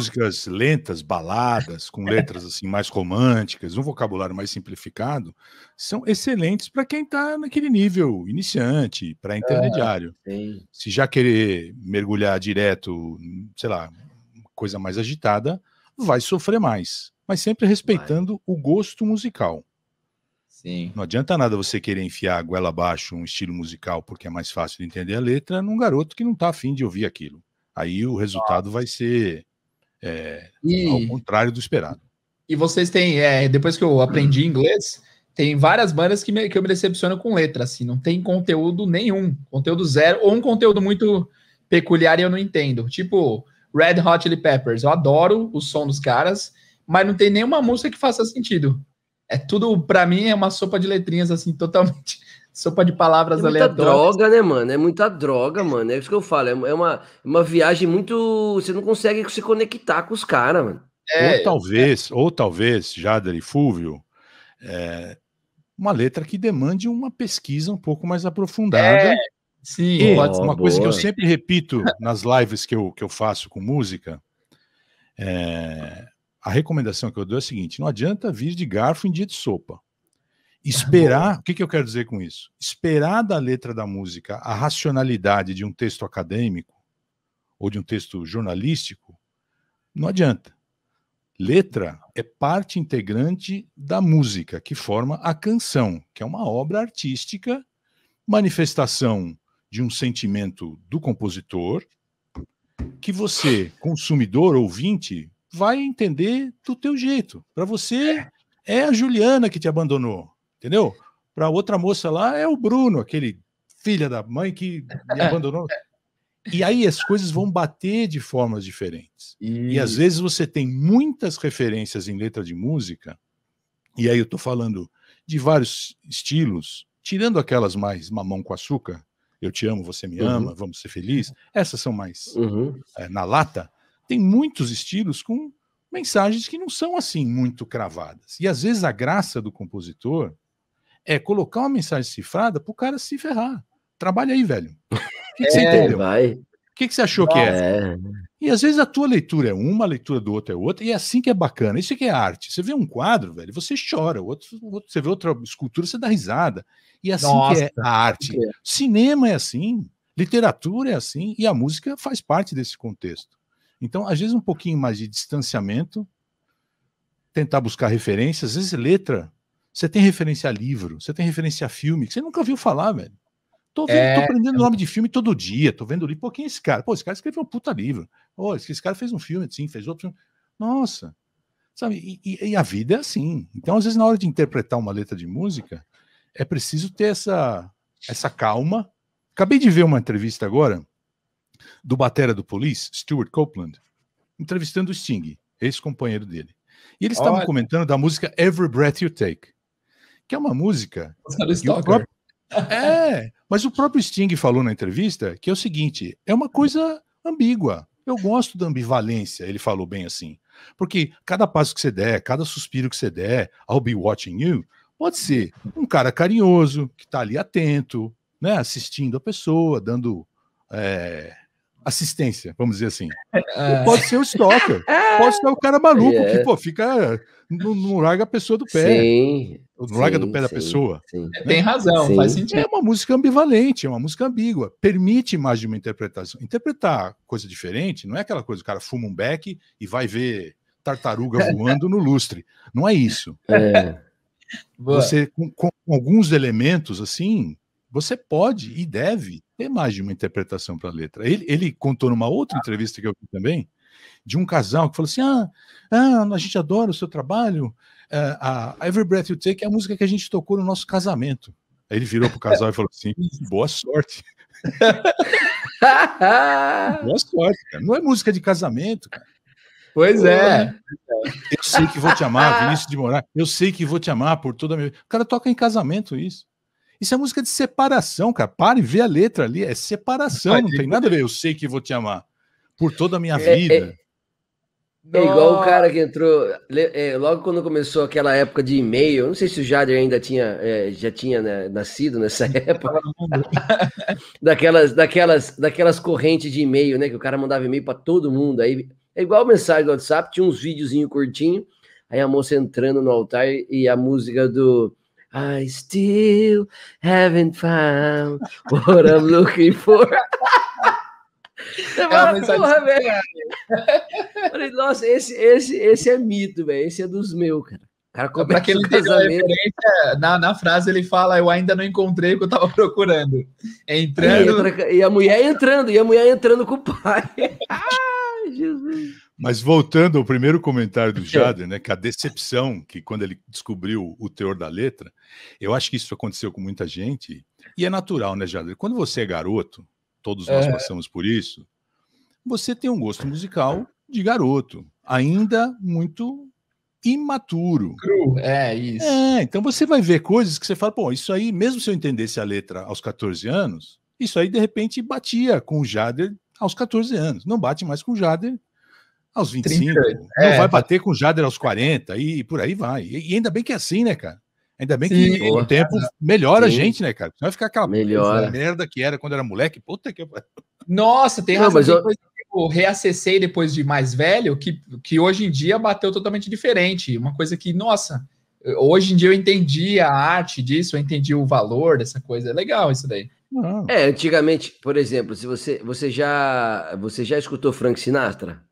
músicas lentas, baladas, com letras assim mais românticas, um vocabulário mais simplificado, são excelentes para quem está naquele nível iniciante, para intermediário. Ah, Se já querer mergulhar direto, sei lá, coisa mais agitada, vai sofrer mais, mas sempre respeitando vai. o gosto musical. Sim. Não adianta nada você querer enfiar a goela abaixo um estilo musical porque é mais fácil de entender a letra num garoto que não está afim de ouvir aquilo. Aí o resultado vai ser é, e... Ao contrário do esperado. E vocês têm, é, depois que eu aprendi hum. inglês, tem várias bandas que, me, que eu me decepciono com letra, assim, não tem conteúdo nenhum, conteúdo zero, ou um conteúdo muito peculiar e eu não entendo. Tipo, Red Hot Chili Peppers, eu adoro o som dos caras, mas não tem nenhuma música que faça sentido é tudo, para mim, é uma sopa de letrinhas, assim, totalmente sopa de palavras é muita aleatórias. droga, né, mano? É muita droga, mano. É isso que eu falo. É uma, é uma viagem muito. Você não consegue se conectar com os caras, mano. É, ou talvez, é... ou talvez, Jader e Fúvio, é, uma letra que demande uma pesquisa um pouco mais aprofundada. É, sim, e, pode ser uma boa. coisa que eu sempre repito nas lives que eu, que eu faço com música. É, a recomendação que eu dou é a seguinte: não adianta vir de garfo em dia de sopa. Esperar, o que, que eu quero dizer com isso? Esperar da letra da música a racionalidade de um texto acadêmico ou de um texto jornalístico, não adianta. Letra é parte integrante da música, que forma a canção, que é uma obra artística, manifestação de um sentimento do compositor, que você, consumidor, ouvinte, vai entender do teu jeito. Para você é. é a Juliana que te abandonou, entendeu? Para outra moça lá é o Bruno, aquele filha da mãe que me abandonou. E aí as coisas vão bater de formas diferentes. E... e às vezes você tem muitas referências em letra de música, e aí eu estou falando de vários estilos, tirando aquelas mais mamão com açúcar, eu te amo, você me uhum. ama, vamos ser felizes, essas são mais uhum. é, na lata, tem muitos estilos com mensagens que não são assim muito cravadas. E às vezes a graça do compositor é colocar uma mensagem cifrada para o cara se ferrar. Trabalha aí, velho. O que, que você é, entendeu? Vai. O que, que você achou vai. que ah, é? é? E às vezes a tua leitura é uma, a leitura do outro é outra, e é assim que é bacana. Isso que é arte. Você vê um quadro, velho, você chora. O outro, outro, você vê outra escultura, você dá risada. E é assim Nossa, que é a arte. É? Cinema é assim, literatura é assim, e a música faz parte desse contexto. Então, às vezes, um pouquinho mais de distanciamento, tentar buscar referências, às vezes letra. Você tem referência a livro, você tem referência a filme, que você nunca viu falar, velho. Tô, vendo, é... tô aprendendo é nome de filme todo dia, tô vendo ali Pô, quem é esse cara? Pô, esse cara escreveu um puta livro. Pô, esse, esse cara fez um filme, sim, fez outro filme. Nossa, sabe? E, e, a vida é assim. Então, às vezes, na hora de interpretar uma letra de música, é preciso ter essa, essa calma. Acabei de ver uma entrevista agora do batera do Police, Stuart Copeland, entrevistando o Sting, ex-companheiro dele. E eles estavam comentando da música Every Breath You Take, que é uma música. O próprio... É, mas o próprio Sting falou na entrevista que é o seguinte: é uma coisa ambígua. Eu gosto da ambivalência, ele falou bem assim. Porque cada passo que você der, cada suspiro que você der, I'll be watching you, pode ser um cara carinhoso, que tá ali atento, né, assistindo a pessoa, dando é, assistência, vamos dizer assim. É. Pode ser o stalker, é. pode ser o cara maluco que é. pô, fica. Ah, não, não, larga a pessoa do pé. Sim, não sim, larga do pé sim, da pessoa. Sim. Né? Tem razão, faz sentido. É uma música ambivalente, é uma música ambígua. Permite mais de uma interpretação. Interpretar coisa diferente não é aquela coisa, o cara fuma um beck e vai ver tartaruga voando no lustre. Não é isso. É. Você, com, com alguns elementos assim, você pode e deve ter mais de uma interpretação para a letra. Ele, ele contou numa outra tá. entrevista que eu vi também, de um casal que falou assim: ah, ah a gente adora o seu trabalho, eh, a Every Breath You Take é a música que a gente tocou no nosso casamento. Aí ele virou pro casal e falou assim: boa sorte. boa sorte, cara. Não é música de casamento, cara. Pois é. Né? Eu sei que vou te amar, Vinícius de Moraes. Eu sei que vou te amar por toda a minha vida. O cara toca em casamento isso. Isso é música de separação, cara. Pare e vê a letra ali. É separação, não tem nada a ver. Eu sei que vou te amar por toda a minha é, é. vida. É, é igual o cara que entrou. É, logo quando começou aquela época de e-mail, não sei se o Jader ainda tinha, é, já tinha né, nascido nessa época. daquelas, daquelas, daquelas correntes de e-mail, né? Que o cara mandava e-mail para todo mundo. Aí, é igual mensagem do WhatsApp, tinha uns videozinhos curtinhos aí a moça entrando no altar e a música do I still haven't found what I'm looking for. Fala, é porra, velho. nossa, esse, esse, esse é mito, velho. Esse é dos meus, cara. cara como pra é que ele casamento... na, na frase ele fala, eu ainda não encontrei o que eu tava procurando. Entrando. E, entra, e a mulher entrando, e a mulher entrando com o pai. Ai, Jesus. Mas voltando ao primeiro comentário do Jader, né, que a decepção que quando ele descobriu o teor da letra, eu acho que isso aconteceu com muita gente e é natural, né, Jader? Quando você é garoto, todos nós é. passamos por isso. Você tem um gosto musical de garoto, ainda muito imaturo. Cru, é isso. É, então você vai ver coisas que você fala, pô, isso aí, mesmo se eu entendesse a letra aos 14 anos, isso aí de repente batia com o Jader aos 14 anos. Não bate mais com o Jader aos 25. 30, é, não vai bater com o Jader aos 40 e por aí vai. E, e ainda bem que é assim, né, cara? Ainda bem que Sim, o tempo melhora Sim. a gente, né, cara? não vai ficar aquela melhora. merda que era quando era moleque. Puta que. Nossa, tem razão. mas eu... eu tipo, reacessei depois de mais velho, que, que hoje em dia bateu totalmente diferente. Uma coisa que, nossa, hoje em dia eu entendi a arte disso, eu entendi o valor dessa coisa. É legal isso daí. Não. É, antigamente, por exemplo, se você, você já você já escutou Frank Sinatra?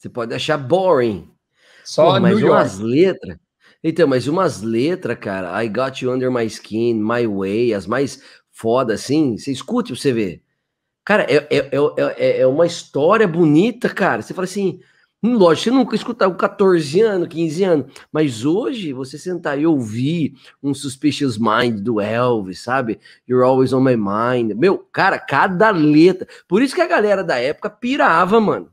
Você pode achar boring. Só Pô, mas New umas York. letras. Então, mas umas letras, cara. I got you under my skin, my way, as mais foda assim. Você escute pra você ver. Cara, é, é, é, é uma história bonita, cara. Você fala assim. Lógico, você nunca escutava com 14 anos, 15 anos, mas hoje você sentar e ouvir um Suspicious Mind do Elvis, sabe? You're Always on My Mind. Meu, cara, cada letra. Por isso que a galera da época pirava, mano.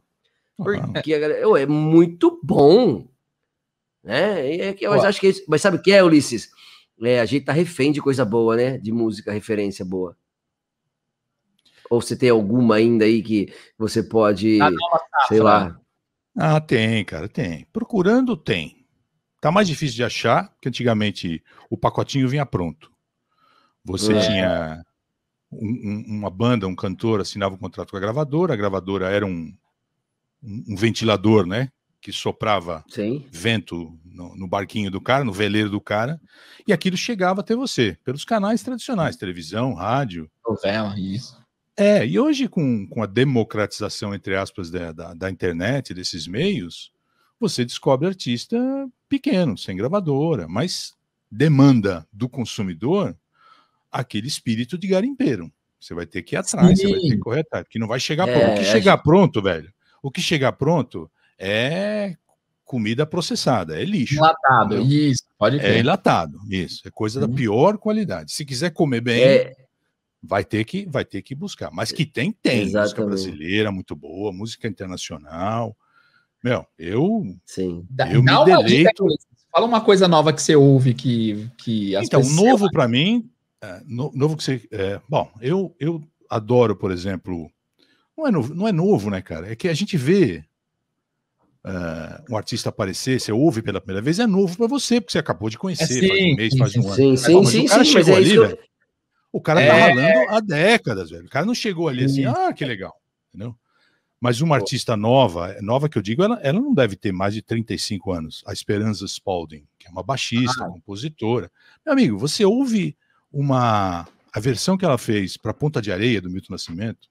Porque ah. galera, é muito bom. Né? É que eu acho que é isso. Mas sabe o que é, Ulisses? É, a gente tá refém de coisa boa, né? De música, referência boa. Ou você tem alguma ainda aí que você pode, ah, não, sei lá. Né? Ah, tem, cara, tem. Procurando tem. Tá mais difícil de achar, porque antigamente o pacotinho vinha pronto. Você é. tinha um, um, uma banda, um cantor assinava um contrato com a gravadora, a gravadora era um um ventilador, né? Que soprava Sim. vento no, no, barquinho do cara, no veleiro do cara, e aquilo chegava até você, pelos canais tradicionais, televisão, rádio. Novela, isso. É, e hoje, com, com a democratização, entre aspas, da, da, da internet, desses meios, você descobre artista pequeno, sem gravadora, mas demanda do consumidor aquele espírito de garimpeiro. Você vai ter que ir atrás, Sim. você vai ter que correr atrás, porque não vai chegar é, pronto. O que chegar gente... pronto, velho, o que chegar pronto é comida processada, é lixo. Enlatado, entendeu? isso, pode ver. É enlatado, isso. É coisa uhum. da pior qualidade. Se quiser comer bem, é... vai ter que vai ter que buscar. Mas que tem, tem. Exatamente. Música brasileira muito boa, música internacional. Meu, eu. Sim. Dá, eu dá me uma deleito. Fala uma coisa nova que você ouve que. que então, novo para mim. É, no, novo que você. É, bom, eu, eu adoro, por exemplo, não é novo, não é novo né, cara? É que a gente vê uh, um artista aparecer, você ouve pela primeira vez, é novo para você, porque você acabou de conhecer, é, faz um mês, faz um sim, ano. Sim, sim, mas sim, o cara sim, é chegou ali, velho. Eu... O cara tá é. ralando há décadas, velho. O cara não chegou ali assim, ah, que legal, entendeu? Mas uma artista nova, nova que eu digo, ela, ela não deve ter mais de 35 anos. A Esperanza Spalding, que é uma baixista, ah. compositora. Meu amigo, você ouve uma a versão que ela fez para Ponta de Areia do Milton Nascimento,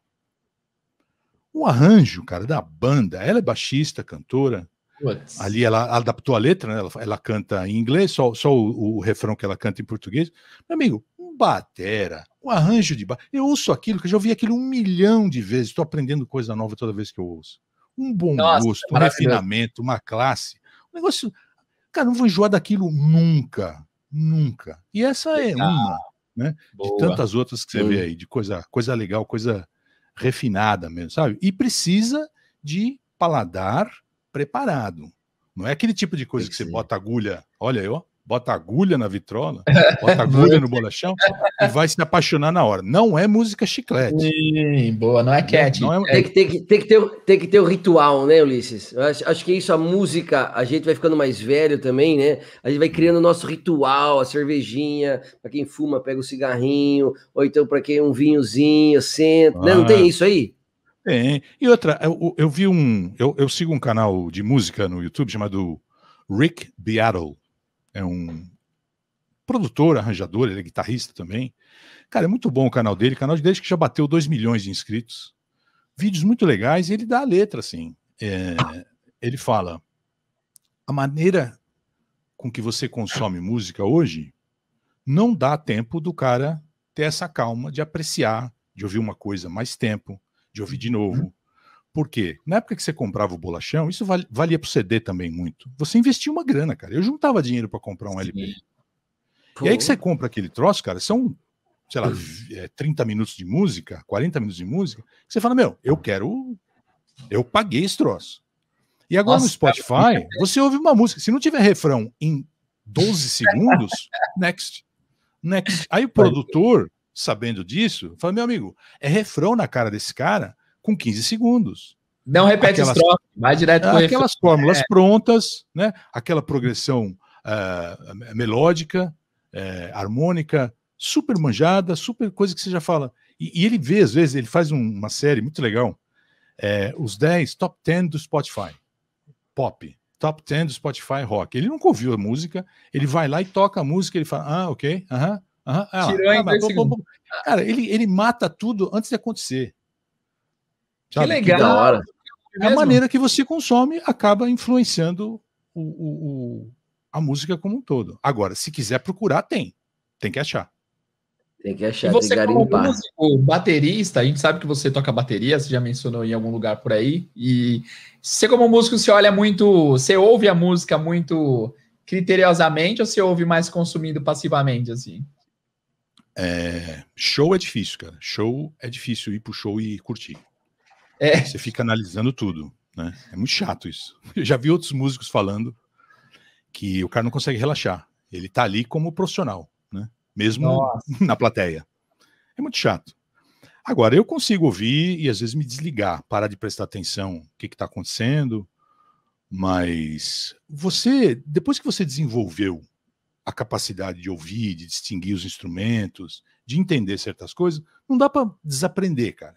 o arranjo, cara, da banda, ela é baixista, cantora. What? Ali ela adaptou a letra, né? ela, ela canta em inglês, só, só o, o, refrão que ela canta em português. Meu amigo, um batera, um arranjo de baixo Eu ouço aquilo, que eu já ouvi aquilo um milhão de vezes, estou aprendendo coisa nova toda vez que eu ouço. Um bom Nossa, é gosto, um refinamento, uma classe. Um negócio. Cara, não vou enjoar daquilo nunca. Nunca. E essa é ah, uma, né? Boa. De tantas outras que você Sim. vê aí, de coisa, coisa legal, coisa refinada mesmo, sabe? E precisa de paladar preparado. Não é aquele tipo de coisa que você bota agulha, olha eu, bota agulha na vitrola, bota agulha no bolachão e vai se apaixonar na hora. Não é música chiclete. Sim, boa, não é cat. Não, não é... Tem, é é que, tem, que, tem, que ter, tem que ter o ritual, né, Ulisses? Acho, acho, que isso, a música, a gente vai ficando mais velho também, né? A gente vai criando o nosso ritual, a cervejinha, para quem fuma, pega o um cigarrinho, ou então para quem um vinhozinho, senta. Ah. Né? Não tem isso aí? Tem. E outra, eu, eu vi um. Eu, eu sigo um canal de música no YouTube chamado Rick Beato é um produtor, arranjador, ele é guitarrista também. Cara, é muito bom o canal dele, canal desde que já bateu 2 milhões de inscritos. Vídeos muito legais, e ele dá a letra, assim. É, ele fala: a maneira com que você consome música hoje não dá tempo do cara ter essa calma de apreciar, de ouvir uma coisa mais tempo, de ouvir de novo, por quê? Na época que você comprava o bolachão, isso valia para o CD também muito. Você investia uma grana, cara. Eu juntava dinheiro para comprar um LP. Pô. E aí que você compra aquele troço, cara, são, sei lá, hum. é, 30 minutos de música, 40 minutos de música, que você fala, meu, eu quero. Eu paguei esse troço. E agora Nossa, no Spotify, cara. você ouve uma música. Se não tiver refrão em 12 segundos, next. Next. Aí o é. produtor, sabendo disso, fala: meu amigo, é refrão na cara desse cara com 15 segundos. Não repete aquelas, estrofe, vai direto com Aquelas fórmulas é. prontas, né? aquela progressão uh, melódica, uh, harmônica, super manjada, super coisa que você já fala. E, e ele vê, às vezes, ele faz um, uma série muito legal, é, os 10, top 10 do Spotify, pop, top 10 do Spotify rock. Ele nunca ouviu a música, ele vai lá e toca a música, ele fala, ah, ok, aham, uh aham. Ah, ah, cara, ele, ele mata tudo antes de acontecer. Sabe? Que legal. Que da hora. É a maneira que você consome acaba influenciando o, o, o, a música como um todo. Agora, se quiser procurar, tem. Tem que achar. Tem que achar, e você como Músico, baterista, a gente sabe que você toca bateria, você já mencionou em algum lugar por aí. E você, como músico, se olha muito. Você ouve a música muito criteriosamente ou você ouve mais consumindo passivamente, assim? É, show é difícil, cara. Show é difícil ir pro show e curtir. É. Você fica analisando tudo, né? É muito chato isso. Eu já vi outros músicos falando que o cara não consegue relaxar. Ele tá ali como profissional, né? Mesmo Nossa. na plateia. É muito chato. Agora, eu consigo ouvir e às vezes me desligar, parar de prestar atenção o que está acontecendo, mas você, depois que você desenvolveu a capacidade de ouvir, de distinguir os instrumentos, de entender certas coisas, não dá para desaprender, cara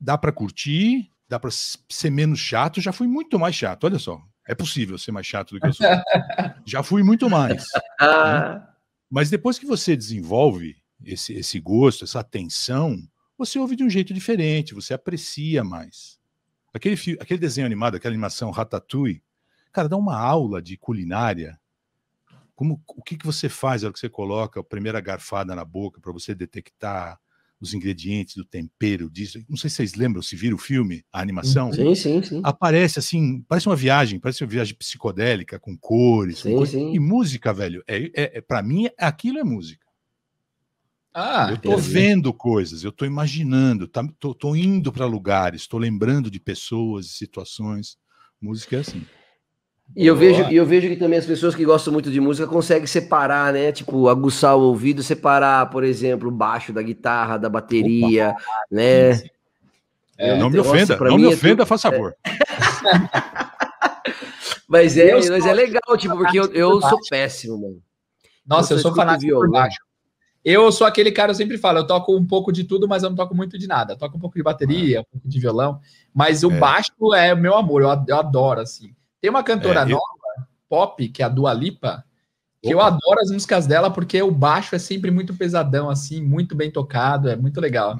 dá para curtir, dá para ser menos chato. Já fui muito mais chato, olha só. É possível ser mais chato do que eu sou. já fui muito mais. né? Mas depois que você desenvolve esse, esse gosto, essa atenção, você ouve de um jeito diferente, você aprecia mais. Aquele, aquele desenho animado, aquela animação Ratatouille, cara, dá uma aula de culinária. Como, o que, que você faz na hora que você coloca a primeira garfada na boca para você detectar os ingredientes do tempero, disso. Não sei se vocês lembram, se viram o filme, a animação. Sim, sim, sim. Aparece assim, parece uma viagem, parece uma viagem psicodélica, com cores. Sim, com cores. Sim. E música, velho, é, é, é para mim, aquilo é música. Ah, eu tô vendo coisas, eu tô imaginando, tá, tô, tô indo para lugares, tô lembrando de pessoas e situações. Música é assim. E eu vejo, e eu vejo que também as pessoas que gostam muito de música conseguem separar, né? Tipo, aguçar o ouvido, separar, por exemplo, o baixo da guitarra, da bateria, Opa, né? É, não me ofenda, não me é ofenda, é faz favor. mas é, mas é legal, tipo, porque eu, eu sou péssimo, mano. Nossa, eu, eu sou fanático violão. por né? baixo. Eu sou aquele cara, eu sempre falo, eu toco um pouco de tudo, mas eu não toco muito de nada. Eu toco um pouco de bateria, ah. um pouco de violão, mas o é. baixo é meu amor, eu adoro, assim. Tem uma cantora é, nova, eu... pop, que é a Dua Lipa, que Opa. eu adoro as músicas dela porque o baixo é sempre muito pesadão, assim, muito bem tocado, é muito legal.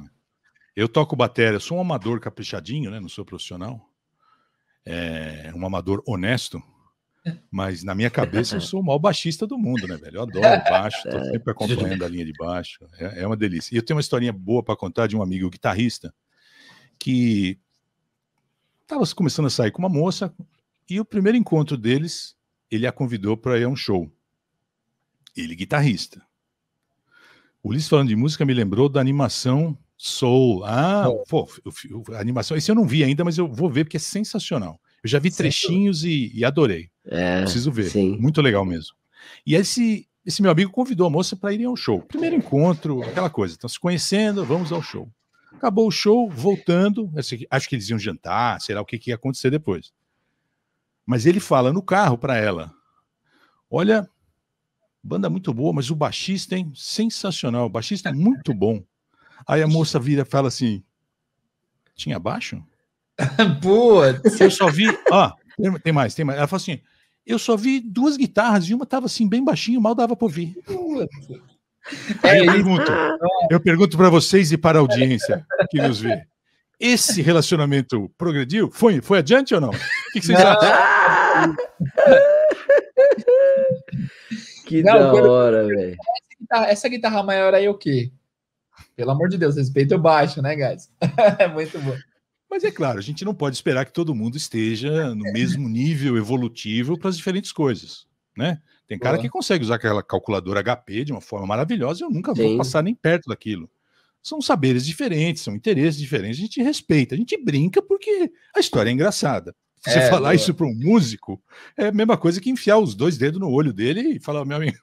Eu toco bateria, sou um amador caprichadinho, né? Não sou profissional. É, um amador honesto, é. mas na minha cabeça eu sou o maior baixista do mundo, né, velho? Eu adoro baixo, tô é. sempre acompanhando a linha de baixo. É, é uma delícia. E eu tenho uma historinha boa para contar de um amigo guitarrista que estava começando a sair com uma moça, e o primeiro encontro deles, ele a convidou para ir a um show. Ele guitarrista. O Liz falando de música me lembrou da animação Soul. Ah, pô, eu, eu, a animação. Esse eu não vi ainda, mas eu vou ver porque é sensacional. Eu já vi trechinhos e, e adorei. É, Preciso ver. Sim. Muito legal mesmo. E esse esse meu amigo convidou a moça para a ao show. Primeiro encontro, aquela coisa. Estão se conhecendo, vamos ao show. Acabou o show, voltando. Acho que eles iam jantar, sei lá o que, que ia acontecer depois. Mas ele fala no carro para ela: Olha, banda muito boa, mas o baixista, hein? Sensacional, o baixista é muito bom. Aí a moça vira e fala assim: Tinha baixo? Boa. Eu só vi. Ó, ah, tem mais, tem mais. Ela fala assim: Eu só vi duas guitarras e uma tava assim, bem baixinho, mal dava para ouvir. Aí eu é pergunto, eu pergunto para vocês e para a audiência que nos vê. Esse relacionamento progrediu? Foi, foi adiante ou não? O que, que vocês acham? que não, da hora, velho. Essa guitarra maior aí é o quê? Pelo amor de Deus, respeita o baixo, né, guys? É muito bom. Mas é claro, a gente não pode esperar que todo mundo esteja no é. mesmo nível evolutivo para as diferentes coisas, né? Tem cara Boa. que consegue usar aquela calculadora HP de uma forma maravilhosa e eu nunca Sim. vou passar nem perto daquilo são saberes diferentes, são interesses diferentes, a gente respeita, a gente brinca porque a história é engraçada. Você é, falar boa. isso para um músico é a mesma coisa que enfiar os dois dedos no olho dele e falar, meu amigo,